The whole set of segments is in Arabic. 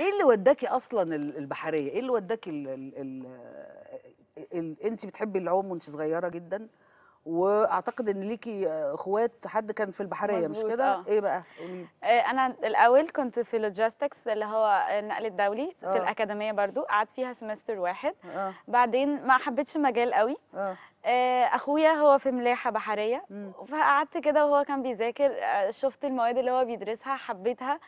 ايه اللي وداكي اصلا البحريه ايه اللي وداكي ال ال ال ال انت بتحبي العوم وانت صغيره جدا واعتقد ان ليكي اخوات حد كان في البحريه مش كده آه. ايه بقى قولي آه، انا الاول كنت في لوجيستكس اللي هو النقل الدولي في آه. الاكاديميه برضو قعدت فيها سمستر واحد آه. بعدين ما حبيتش المجال قوي آه. آه، اخويا هو في ملاحه بحريه فقعدت كده وهو كان بيذاكر آه، شفت المواد اللي هو بيدرسها حبيتها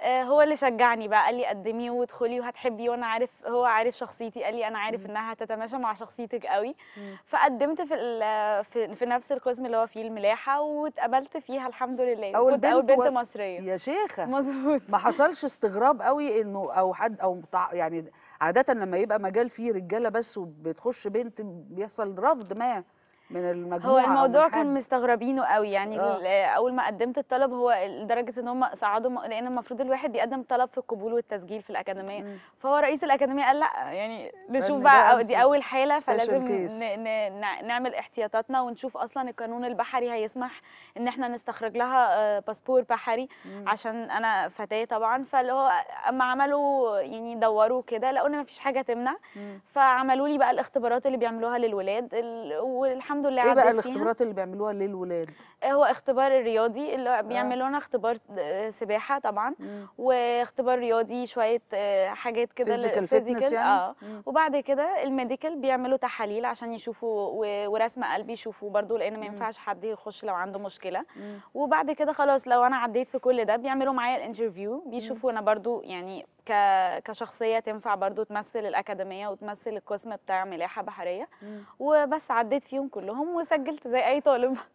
آه، هو اللي شجعني بقى قال لي قدمي وادخلي وهتحبي وانا عارف هو عارف شخصيتي قال لي انا عارف انها هتتماشى مع شخصيتك قوي فقدمت في في, في نفس القسم اللي هو فيه الملاحه واتقبلت فيها الحمد لله كنت بنت, أول بنت و... مصريه يا شيخه مظبوط ما حصلش استغراب قوي انه او حد او يعني عاده لما يبقى مجال فيه رجاله بس وبتخش بنت بيحصل رفض ما من المجموعه هو الموضوع كان مستغربينه قوي يعني آه. اول ما قدمت الطلب هو لدرجه ان هم صعدوا لان المفروض الواحد يقدم طلب في القبول والتسجيل في الاكاديميه فهو رئيس الاكاديميه قال لا يعني نشوف بقى أو دي اول حاله فلازم نعمل احتياطاتنا ونشوف اصلا القانون البحري هيسمح ان احنا نستخرج لها آه، باسبور بحري عشان انا فتاه طبعا فاللي هو اما عملوا يعني دوروا كده لقوا ان مفيش حاجه تمنع فعملوا لي بقى الاختبارات اللي بيعملوها للولاد والحمد الحمد لله ايه بقى الاختبارات فيها. اللي بيعملوها للولاد آه، هو اختبار الرياضي اللي آه. بيعملوا لنا اختبار آه، سباحه طبعا مم. واختبار رياضي شويه حاجات كده فيزيكال فيتنس يعني اه مم. وبعد كده الميديكال بيعملوا تحاليل عشان يشوفوا ورسم قلب يشوفوا برده لان ما ينفعش حد يخش لو عنده مشكله مم. وبعد كده خلاص لو انا عديت في كل ده بيعملوا معايا الانترفيو بيشوفوا انا برده يعني كشخصيه تنفع برضو تمثل الاكاديميه وتمثل القسم بتاع ملاحه بحريه وبس عديت فيهم كلهم وسجلت زي اي طالب